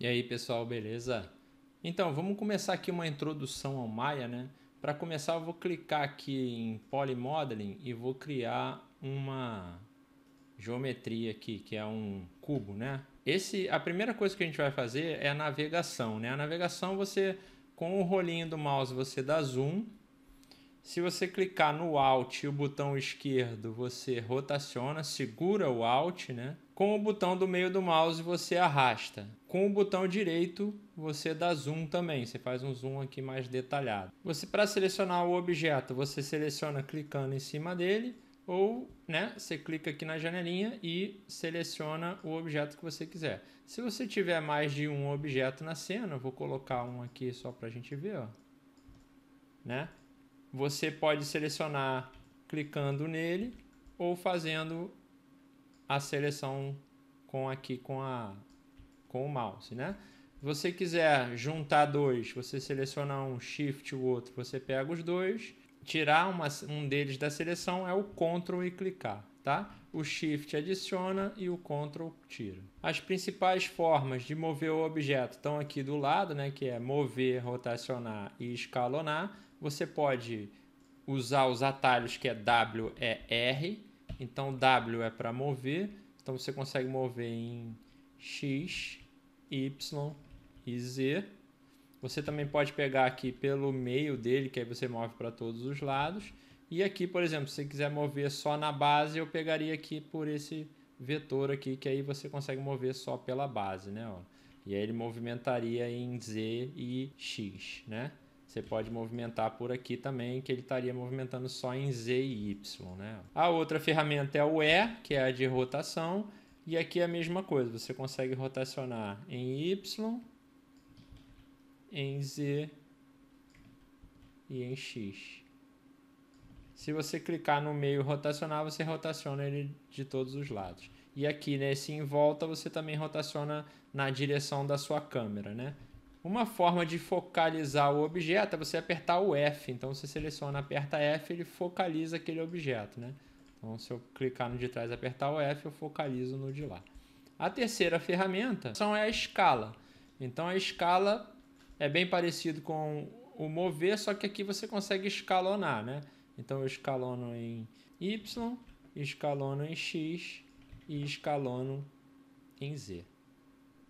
E aí pessoal, beleza? Então vamos começar aqui uma introdução ao Maya, né? Para começar eu vou clicar aqui em Polymodeling e vou criar uma geometria aqui, que é um cubo, né? Esse, a primeira coisa que a gente vai fazer é a navegação, né? A navegação você, com o rolinho do mouse você dá zoom se você clicar no Alt e o botão esquerdo, você rotaciona, segura o Alt, né? Com o botão do meio do mouse você arrasta. Com o botão direito você dá zoom também, você faz um zoom aqui mais detalhado. Você para selecionar o objeto, você seleciona clicando em cima dele ou, né, você clica aqui na janelinha e seleciona o objeto que você quiser. Se você tiver mais de um objeto na cena, eu vou colocar um aqui só para a gente ver, ó, né? Você pode selecionar clicando nele ou fazendo a seleção com aqui com a com o mouse, né? Se você quiser juntar dois, você seleciona um shift o outro, você pega os dois, tirar uma, um deles da seleção é o ctrl e clicar, tá? O shift adiciona e o ctrl tira. As principais formas de mover o objeto estão aqui do lado, né, que é mover, rotacionar e escalonar. Você pode usar os atalhos que é W é R. Então W é para mover. Então você consegue mover em X, Y e Z. Você também pode pegar aqui pelo meio dele, que aí você move para todos os lados. E aqui, por exemplo, se você quiser mover só na base, eu pegaria aqui por esse vetor aqui, que aí você consegue mover só pela base, né? Ó. E aí ele movimentaria em Z e X, né? Você pode movimentar por aqui também, que ele estaria movimentando só em Z e Y, né? A outra ferramenta é o E, que é a de rotação. E aqui é a mesma coisa, você consegue rotacionar em Y, em Z e em X. Se você clicar no meio rotacionar, você rotaciona ele de todos os lados. E aqui nesse em volta, você também rotaciona na direção da sua câmera, né? Uma forma de focalizar o objeto é você apertar o F. Então você seleciona, aperta F, ele focaliza aquele objeto, né? Então se eu clicar no de trás e apertar o F, eu focalizo no de lá. A terceira ferramenta são é a escala. Então a escala é bem parecido com o mover, só que aqui você consegue escalonar, né? Então eu escalono em Y, escalono em X e escalono em Z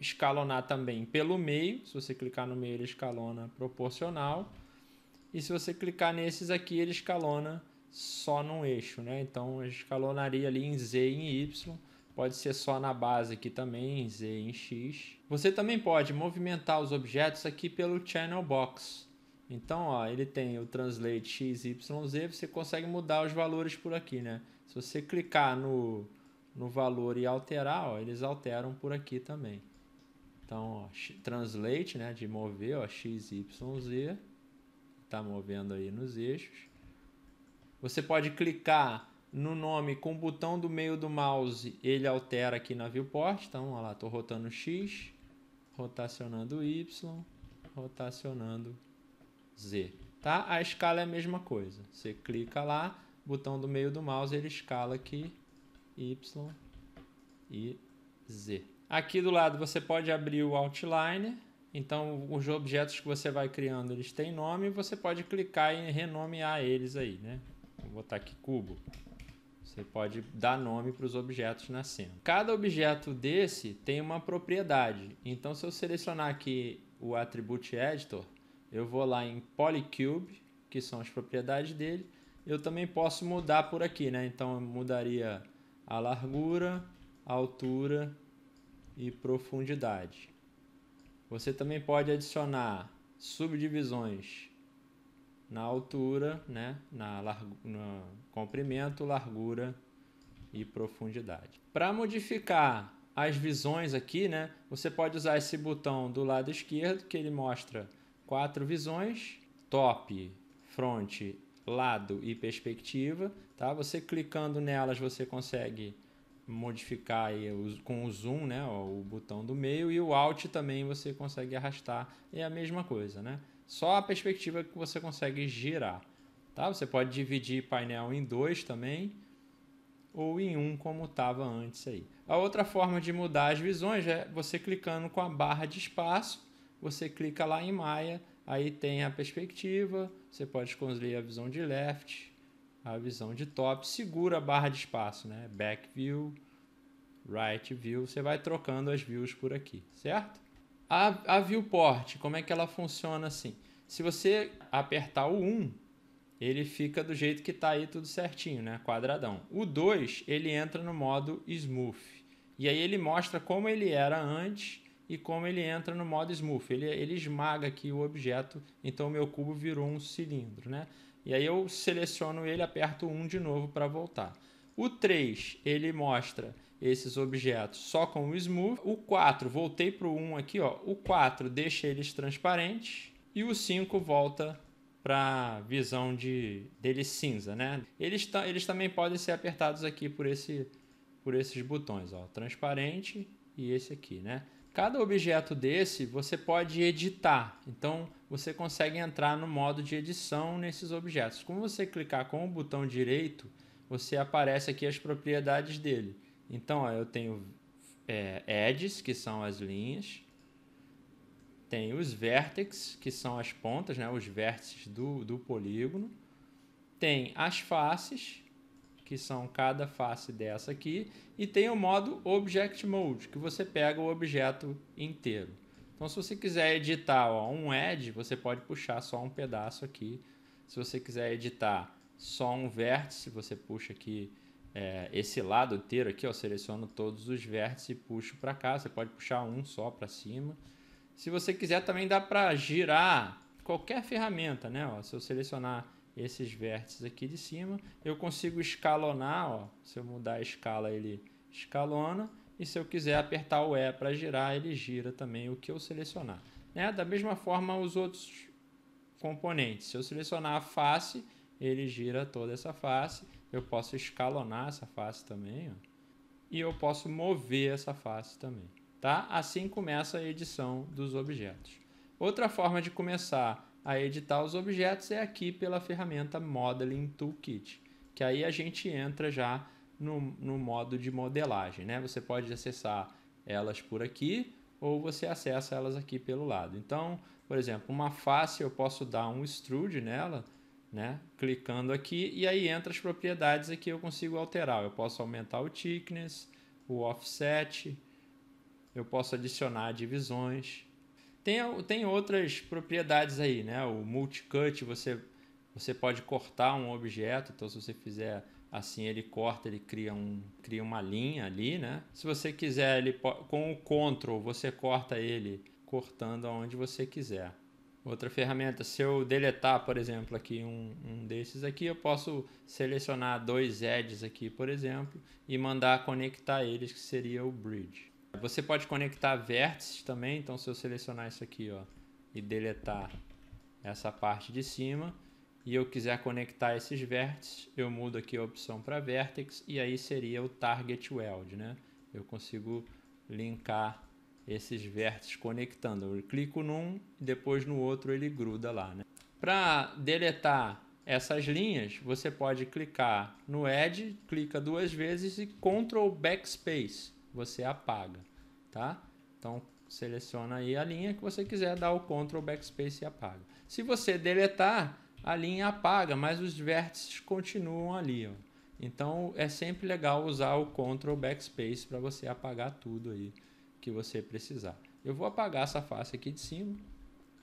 escalonar também pelo meio. Se você clicar no meio, ele escalona proporcional. E se você clicar nesses aqui, ele escalona só num eixo, né? Então, escalonaria ali em Z e em Y. Pode ser só na base aqui também, em Z e em X. Você também pode movimentar os objetos aqui pelo Channel Box. Então, ó, ele tem o Translate X, Y, Z. Você consegue mudar os valores por aqui, né? Se você clicar no, no valor e alterar, ó, eles alteram por aqui também. Então, ó, translate, né, de mover, ó, x, y, z, tá movendo aí nos eixos. Você pode clicar no nome com o botão do meio do mouse, ele altera aqui na viewport. Então, olha lá, estou rotando X, rotacionando Y, rotacionando Z. Tá? A escala é a mesma coisa. Você clica lá, botão do meio do mouse, ele escala aqui Y e Z. Aqui do lado você pode abrir o outline. Então, os objetos que você vai criando, eles têm nome. Você pode clicar e renomear eles aí, né? Vou botar aqui cubo. Você pode dar nome para os objetos na cena. Cada objeto desse tem uma propriedade. Então, se eu selecionar aqui o Attribute Editor, eu vou lá em Polycube, que são as propriedades dele. Eu também posso mudar por aqui, né? Então, eu mudaria a largura, a altura e profundidade. Você também pode adicionar subdivisões na altura, né, na, comprimento, largura e profundidade. Para modificar as visões aqui, né, você pode usar esse botão do lado esquerdo que ele mostra quatro visões: top, front, lado e perspectiva. Tá? Você clicando nelas, você consegue modificar aí com o zoom, né, o botão do meio e o alt também você consegue arrastar, é a mesma coisa, né? Só a perspectiva que você consegue girar, tá? Você pode dividir painel em dois também ou em um como estava antes aí. A outra forma de mudar as visões é você clicando com a barra de espaço, você clica lá em Maia, aí tem a perspectiva, você pode escolher a visão de left, a visão de top, segura a barra de espaço, né? Back view, right view, você vai trocando as views por aqui, certo? A, a viewport, como é que ela funciona assim? Se você apertar o 1, ele fica do jeito que está aí tudo certinho, né? Quadradão. O 2, ele entra no modo smooth. E aí ele mostra como ele era antes e como ele entra no modo smooth. Ele, ele esmaga aqui o objeto, então o meu cubo virou um cilindro, né? E aí eu seleciono ele, aperto 1 de novo para voltar. O 3, ele mostra esses objetos só com o Smooth. O 4, voltei para o 1 aqui, ó. o 4 deixa eles transparentes. E o 5 volta para visão de dele cinza, né? Eles, eles também podem ser apertados aqui por, esse, por esses botões, ó, transparente e esse aqui, né? Cada objeto desse você pode editar, então você consegue entrar no modo de edição nesses objetos. Como você clicar com o botão direito, você aparece aqui as propriedades dele. Então ó, eu tenho é, edges, que são as linhas, tem os vértices, que são as pontas, né, os vértices do, do polígono, tem as faces, que são cada face dessa aqui, e tem o modo Object Mode, que você pega o objeto inteiro. Então, se você quiser editar ó, um edge, você pode puxar só um pedaço aqui. Se você quiser editar só um vértice, você puxa aqui é, esse lado inteiro aqui, ó, seleciono todos os vértices e puxo para cá. Você pode puxar um só para cima. Se você quiser, também dá para girar qualquer ferramenta, né? Ó, se eu selecionar esses vértices aqui de cima. Eu consigo escalonar, ó, se eu mudar a escala ele escalona e se eu quiser apertar o E para girar, ele gira também o que eu selecionar. Né? Da mesma forma os outros componentes. Se eu selecionar a face, ele gira toda essa face. Eu posso escalonar essa face também, ó. E eu posso mover essa face também, tá? Assim começa a edição dos objetos. Outra forma de começar a editar os objetos é aqui pela ferramenta Modeling Toolkit, que aí a gente entra já no, no modo de modelagem. Né? Você pode acessar elas por aqui ou você acessa elas aqui pelo lado. Então, por exemplo, uma face eu posso dar um extrude nela, né? clicando aqui, e aí entra as propriedades aqui eu consigo alterar. Eu posso aumentar o thickness, o offset, eu posso adicionar divisões, tem, tem outras propriedades aí, né? O multicut, você, você pode cortar um objeto, então se você fizer assim, ele corta, ele cria, um, cria uma linha ali, né? Se você quiser, ele com o control, você corta ele cortando aonde você quiser. Outra ferramenta, se eu deletar, por exemplo, aqui um, um desses aqui, eu posso selecionar dois edges aqui, por exemplo, e mandar conectar eles, que seria o bridge. Você pode conectar vértices também, então se eu selecionar isso aqui ó, e deletar essa parte de cima e eu quiser conectar esses vértices, eu mudo aqui a opção para vertex e aí seria o target weld, né? Eu consigo linkar esses vértices conectando. Eu clico num, depois no outro ele gruda lá, né? Para deletar essas linhas, você pode clicar no Edge, clica duas vezes e Ctrl Backspace você apaga, tá? Então seleciona aí a linha que você quiser, dá o Ctrl Backspace e apaga. Se você deletar, a linha apaga, mas os vértices continuam ali, ó. Então é sempre legal usar o Ctrl Backspace para você apagar tudo aí que você precisar. Eu vou apagar essa face aqui de cima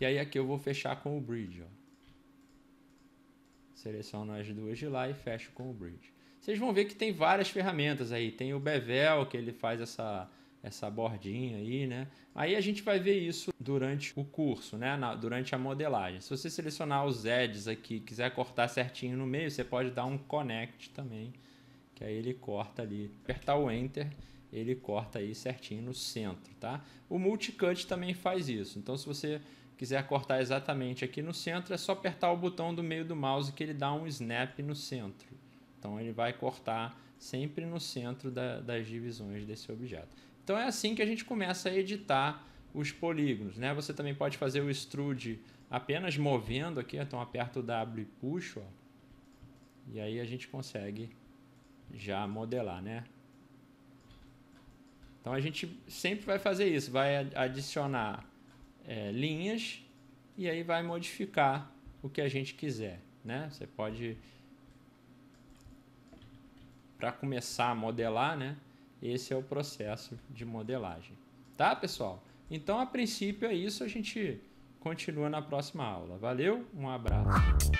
e aí aqui eu vou fechar com o Bridge, ó. Seleciono as duas de lá e fecho com o Bridge vocês vão ver que tem várias ferramentas aí. Tem o Bevel, que ele faz essa, essa bordinha aí, né? Aí a gente vai ver isso durante o curso, né? Na, durante a modelagem. Se você selecionar os edges aqui quiser cortar certinho no meio, você pode dar um connect também, que aí ele corta ali. Apertar o enter, ele corta aí certinho no centro, tá? O multicut também faz isso. Então se você quiser cortar exatamente aqui no centro, é só apertar o botão do meio do mouse que ele dá um snap no centro. Então ele vai cortar sempre no centro da, das divisões desse objeto. Então é assim que a gente começa a editar os polígonos. Né? Você também pode fazer o extrude apenas movendo aqui, então aperto o W e puxo, ó, e aí a gente consegue já modelar, né? Então a gente sempre vai fazer isso, vai adicionar é, linhas e aí vai modificar o que a gente quiser, né? Você pode para começar a modelar, né? Esse é o processo de modelagem. Tá, pessoal? Então, a princípio é isso. A gente continua na próxima aula. Valeu, um abraço.